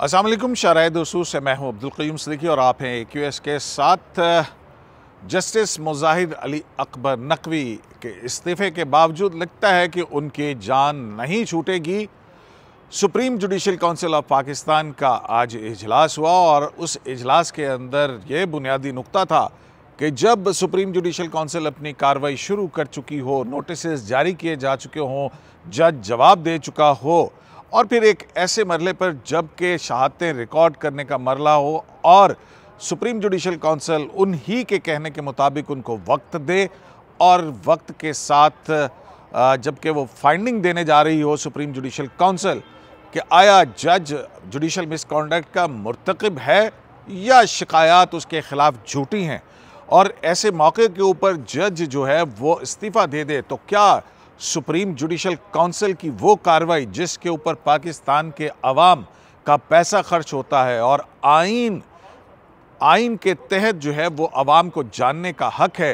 असलम शराय दोसूस से मैं हूँ अब्दुल क़ीम सदीकी और आप हैं ए क्यू एस के साथ जस्टिस मुजाहिद अली अकबर नकवी के इस्तीफ़े के बावजूद लगता है कि उनकी जान नहीं छूटेगी supreme judicial council of Pakistan का आज इजलास हुआ और उस इजलास के अंदर ये बुनियादी नुकता था कि जब सुप्रीम जुडिशल काउंसिल अपनी कार्रवाई शुरू कर चुकी हो नोटिस जारी किए जा चुके हों जज जवाब दे चुका हो और फिर एक ऐसे मरले पर जब के शहादतें रिकॉर्ड करने का मरला हो और सुप्रीम जुडिशल काउंसिल उन्हीं के कहने के मुताबिक उनको वक्त दे और वक्त के साथ जबकि वो फाइंडिंग देने जा रही हो सुप्रीम जुडिशल काउंसिल कि आया जज जुडिशल मिसकॉन्डक्ट का मरतकब है या शिकायत उसके ख़िलाफ़ झूठी हैं और ऐसे मौके के ऊपर जज जो है वो इस्तीफ़ा दे दे तो क्या सुप्रीम जुडिशल काउंसिल की वो कार्रवाई जिसके ऊपर पाकिस्तान के अवाम का पैसा खर्च होता है और आइन आइन के तहत जो है वो आवाम को जानने का हक है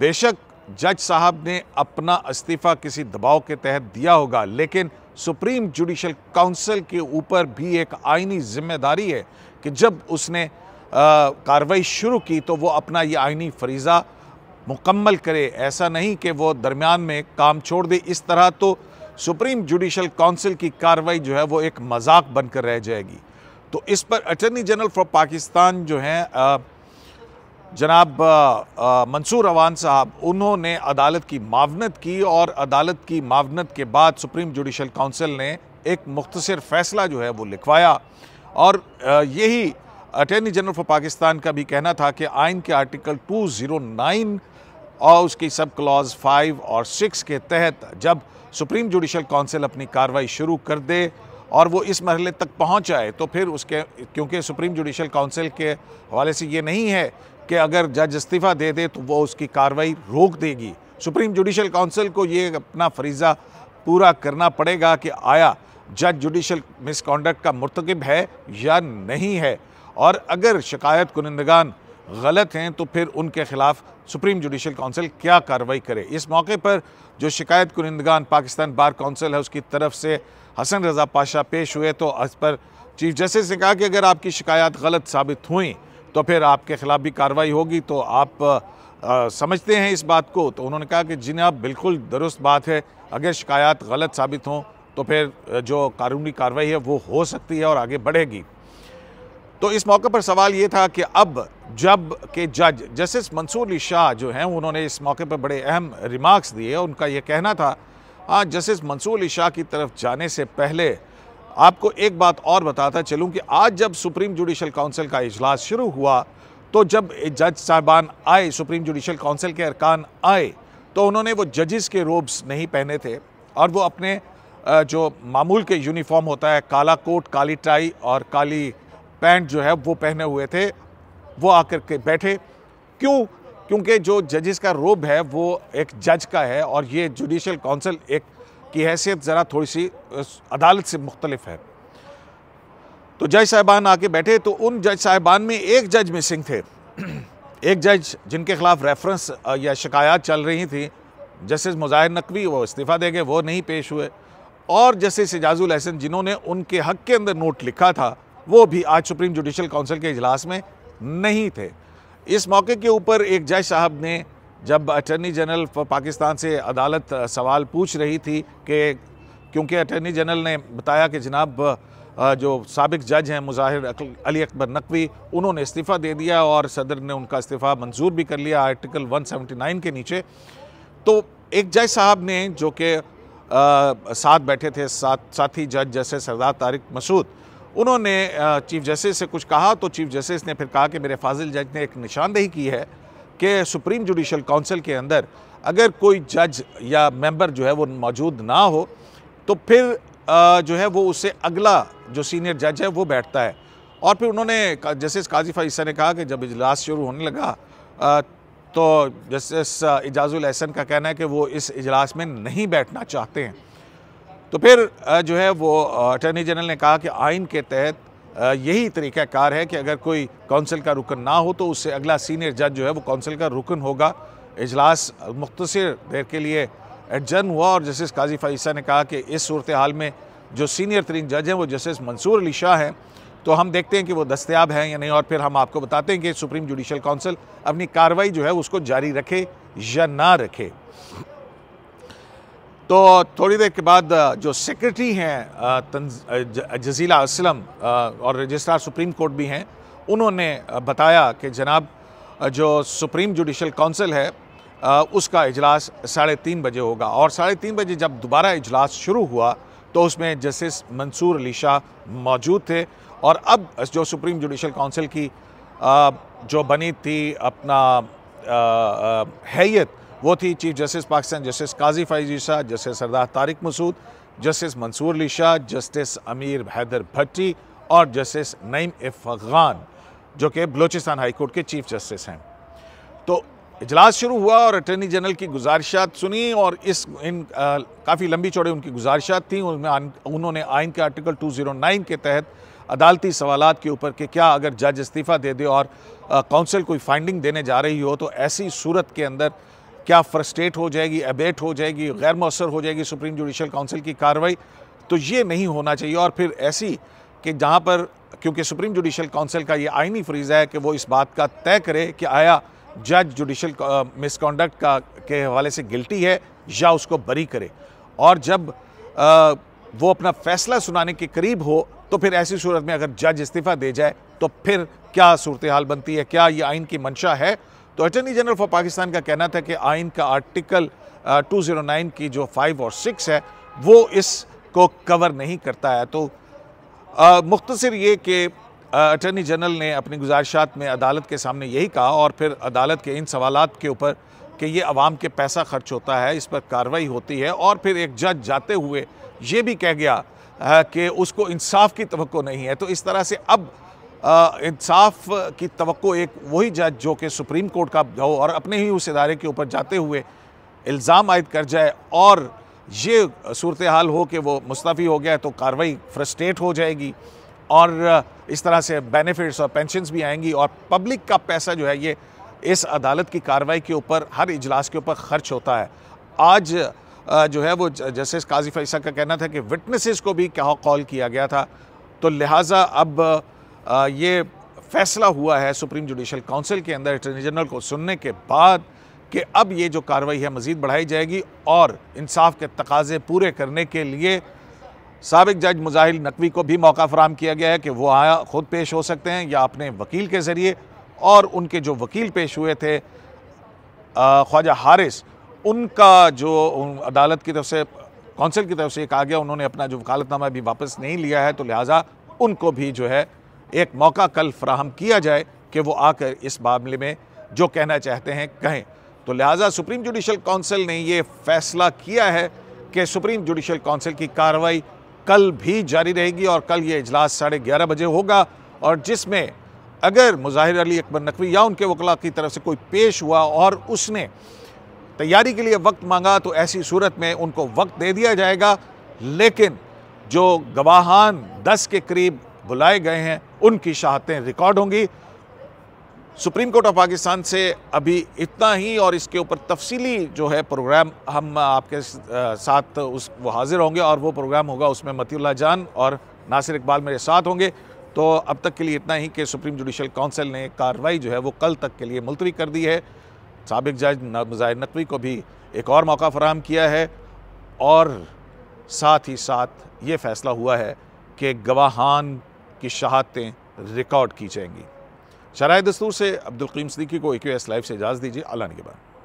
बेशक जज साहब ने अपना इस्तीफ़ा किसी दबाव के तहत दिया होगा लेकिन सुप्रीम जुडिशल काउंसिल के ऊपर भी एक आइनी जिम्मेदारी है कि जब उसने कार्रवाई शुरू की तो वो अपना ये आइनी फरीज़ा मुकम्मल करे ऐसा नहीं कि वो दरमियान में काम छोड़ दे इस तरह तो सुप्रीम जुडिशल काउंसिल की कार्रवाई जो है वो एक मजाक बनकर रह जाएगी तो इस पर अटर्नी जनरल फॉर पाकिस्तान जो हैं जनाब मंसूर अवान साहब उन्होंने अदालत की मावनत की और अदालत की मावनत के बाद सुप्रीम जुडिशल काउंसिल ने एक मुख्तर फैसला जो है वो लिखवाया और यही अटर्नी जनरल फॉर पाकिस्तान का भी कहना था कि आइन के आर्टिकल 209 और उसकी सब क्लॉज फाइव और सिक्स के तहत जब सुप्रीम जुडिशल काउंसिल अपनी कार्रवाई शुरू कर दे और वो इस मरहले तक पहुंच आए तो फिर उसके क्योंकि सुप्रीम जुडिशल काउंसिल के हवाले से ये नहीं है कि अगर जज इस्तीफ़ा दे दे तो वो उसकी कार्रवाई रोक देगी सुप्रीम जुडिशल काउंसिल को ये अपना फरीज़ा पूरा करना पड़ेगा कि आया जज जुडिशल मिसकॉन्डक्ट का मरतकब है या नहीं है और अगर शिकायत कुनंदगान गलत हैं तो फिर उनके खिलाफ सुप्रीम जुडिशल काउंसिल क्या कार्रवाई करे इस मौके पर जो शिकायत कुनिंदगान पाकिस्तान बार काउंसिल है उसकी तरफ से हसन रजा पाशा पेश हुए तो इस पर चीफ जस्टिस ने कहा कि अगर आपकी शिकायत गलत साबित हुई तो फिर आपके खिलाफ भी कार्रवाई होगी तो आप आ, समझते हैं इस बात को तो उन्होंने कहा कि जिन्हें आप बिल्कुल दुरुस्त बात है अगर शिकायत गलत साबित हों तो फिर जो कानूनी कार्रवाई है वो हो सकती है और आगे बढ़ेगी तो इस मौके पर सवाल ये था कि अब जब के जज जस्टिस मंसूर अली शाह जो हैं उन्होंने इस मौके पर बड़े अहम रिमार्क्स दिए उनका यह कहना था आज हाँ, जस्टिस मंसूर अली शाह की तरफ जाने से पहले आपको एक बात और बताता चलूं कि आज जब सुप्रीम जुडिशल काउंसिल का इजलास शुरू हुआ तो जब जज साहबान आए सुप्रीम जुडिशल काउंसिल के अरकान आए तो उन्होंने वो जजेस के रोब्स नहीं पहने थे और वो अपने जो मामूल के यूनिफॉर्म होता है काला कोट काली टाई और काली पैंट जो है वो पहने हुए थे वो आकर के बैठे क्यों क्योंकि जो जजेस का रोब है वो एक जज का है और ये जुडिशल काउंसिल एक की हैसियत ज़रा थोड़ी सी अदालत से मुख्तलफ है तो जज साहिबान आके बैठे तो उन जज साहिबान में एक जज मिसिंग थे एक जज जिनके खिलाफ रेफरेंस या शिकायत चल रही थी जस्टिस मुजाहिर नकवी वो इस्तीफ़ा देंगे वो नहीं पेश हुए और जस्टिस एजाजुल हसन जिन्होंने उनके हक के अंदर नोट लिखा था वो भी आज सुप्रीम जुडिशल काउंसिल के इजलास में नहीं थे इस मौके के ऊपर एक जज साहब ने जब अटर्नी जनरल पाकिस्तान से अदालत सवाल पूछ रही थी कि क्योंकि अटर्नी जनरल ने बताया कि जनाब जो सबक जज हैं मुजाहिर अली अकबर नकवी उन्होंने इस्तीफ़ा दे दिया और सदर ने उनका इस्तीफ़ा मंजूर भी कर लिया आर्टिकल 179 के नीचे तो एक जज साहब ने जो कि साथ बैठे थे साथ साथी जज जैसे सरदार तारिक मसूद उन्होंने चीफ जस्टिस से कुछ कहा तो चीफ जस्टिस ने फिर कहा कि मेरे फाजिल जज ने एक निशानदेही की है कि सुप्रीम जुडिशल काउंसिल के अंदर अगर कोई जज या मेंबर जो है वो मौजूद ना हो तो फिर जो है वो उससे अगला जो सीनियर जज है वो बैठता है और फिर उन्होंने जस्टिस काजी फाइसा ने कहा कि जब इजलास शुरू होने लगा तो जस्टिस एजाज़ुल एहसन का कहना है कि वो इस इजलास में नहीं बैठना चाहते हैं तो फिर जो है वो अटर्नी जनरल ने कहा कि आइन के तहत यही तरीक़ाकार है कि अगर कोई कौंसिल का रुकन ना हो तो उससे अगला सीनियर जज जो है वो कौंसिल का रुकन होगा इजलास मुख्तर देर के लिए एडजर्न हुआ और जस्टिस काजी फाइसा ने कहा कि इस सूरत हाल में जो सीनियर तरीन जज हैं वो जस्टिस मंसूर अली शाह हैं तो हम देखते हैं कि वो दस्तियाब हैं या नहीं और फिर हम आपको बताते हैं कि सुप्रीम जुडिशल काउंसिल अपनी कार्रवाई जो है उसको जारी रखे या ना रखे तो थोड़ी देर के बाद जो सेक्रेटरी हैं जजीला असलम और रजिस्ट्रार सुप्रीम कोर्ट भी हैं उन्होंने बताया कि जनाब जो सुप्रीम जुडिशल काउंसिल है उसका इजलास साढ़े तीन बजे होगा और साढ़े तीन बजे जब दोबारा इजलास शुरू हुआ तो उसमें जस्टिस मंसूर अली शाह मौजूद थे और अब जो सुप्रीम जुडिशल काउंसिल की जो बनी थी अपना हैत वो थी chief justice Pakistan justice Qazi Faez Shah justice Sardar Tariq Masood justice Mansoor Ali Shah justice Amir Haider Bhatti और जस्टिस नईम इफ़ान जो कि बलूचिस्तान हाईकोर्ट के चीफ जस्टिस हैं तो इजलास शुरू हुआ और अटर्नी जनरल की गुजारिशात सुनी और इस इन काफ़ी लंबी चौड़े उनकी गुजारिशात थी उनमें उन्होंने आइन के आर्टिकल 209 के तहत अदालती सवाल के ऊपर कि क्या अगर जज इस्तीफ़ा दे दे और काउंसिल कोई फाइंडिंग देने जा रही हो तो ऐसी सूरत के अंदर क्या फ्रस्ट्रेट हो जाएगी अबेट हो जाएगी गैर मौसर हो जाएगी सुप्रीम जुडिशल काउंसिल की कार्रवाई तो ये नहीं होना चाहिए और फिर ऐसी कि जहाँ पर क्योंकि सुप्रीम जुडिशल काउंसिल का ये आइनी फरीज़ा है कि वो इस बात का तय करे कि आया जज जुडिशल मिसकॉन्डक्ट का के हवाले से गिल्टी है या उसको बरी करे और जब आ, uh, वो अपना फैसला सुनाने के करीब हो तो फिर ऐसी सूरत में अगर जज इस्तीफ़ा दे जाए तो फिर क्या सूरत हाल बनती है क्या ये आइन की मंशा है तो अटर्नी जनरल फॉर पाकिस्तान का कहना था कि आइन का आर्टिकल जीरो 209 की जो फाइव और सिक्स है वो इस को कवर नहीं करता है तो uh, मुख्तर ये कि अटर्नी uh, जनरल ने अपनी गुजारिशात में अदालत के सामने यही कहा और फिर अदालत के इन सवाल के ऊपर कि ये आवाम के पैसा खर्च होता है इस पर कार्रवाई होती है और फिर एक जज जाते हुए ये भी कह गया uh, कि उसको इंसाफ की तो नहीं है तो इस तरह से अब इंसाफ की तो एक वही जज जो कि सुप्रीम कोर्ट का हो और अपने ही उस इदारे के ऊपर जाते हुए इल्ज़ाम आयद कर जाए और ये सूरत हाल हो कि वो मुस्तफ़ी हो गया तो कार्रवाई फ्रस्ट्रेट हो जाएगी और इस तरह से बेनिफिट्स और पेंशन भी आएंगी और पब्लिक का पैसा जो है ये इस अदालत की कार्रवाई के ऊपर हर इजलास के ऊपर खर्च होता है आज जो है वो जस्टिस काजी फैसा का कहना था कि विटनेसेस को भी क्या कॉल किया गया था तो लिहाजा अब ये फैसला हुआ है सुप्रीम जुडिशल काउंसिल के अंदर अटर्नी जनरल को सुनने के बाद कि अब ये जो कार्रवाई है मज़ीद बढ़ाई जाएगी और इंसाफ के तकाजे पूरे करने के लिए सबक जज मुजाहिल नकवी को भी मौका फराम किया गया है कि वो आया ख़ुद पेश हो सकते हैं या अपने वकील के ज़रिए और उनके जो वकील पेश हुए थे ख्वाजा हारिस उनका जो अदालत की तरफ से कौंसिल की तरफ से एक आ गया उन्होंने अपना जो वकालतनामा भी वापस नहीं लिया है तो लिहाजा उनको भी जो है एक मौका कल फ्राहम किया जाए कि वो आकर इस मामले में जो कहना चाहते हैं कहें तो लिहाजा सुप्रीम जुडिशल काउंसिल ने ये फैसला किया है कि सुप्रीम जुडिशल काउंसिल की कार्रवाई कल भी जारी रहेगी और कल ये इजलास साढ़े ग्यारह बजे होगा और जिसमें अगर मुजाहिर अली अकबर नकवी या उनके वकला की तरफ से कोई पेश हुआ और उसने तैयारी के लिए वक्त मांगा तो ऐसी सूरत में उनको वक्त दे दिया जाएगा लेकिन जो गवाहान दस के करीब बुलाए गए हैं उनकी शहादतें रिकॉर्ड होंगी सुप्रीम कोर्ट ऑफ पाकिस्तान से अभी इतना ही और इसके ऊपर तफसीली जो है प्रोग्राम हम आपके साथ उस वो हाजिर होंगे और वो प्रोग्राम होगा उसमें मतील्ला जान और नासिर इकबाल मेरे साथ होंगे तो अब तक के लिए इतना ही कि सुप्रीम जुडिशल काउंसिल ने कार्रवाई जो है वो कल तक के लिए मुलतवी कर दी है सबक जज मज़ाहिर नकवी को भी एक और मौका फराहम किया है और साथ ही साथ ये फैसला हुआ है कि गवाहान की शहादतें रिकॉर्ड की जाएंगी शराय दस्तूर से अब्दुल्कीम सदीकी को एक यू एस लाइव से इजाज़ दीजिए अल्लाह के बाद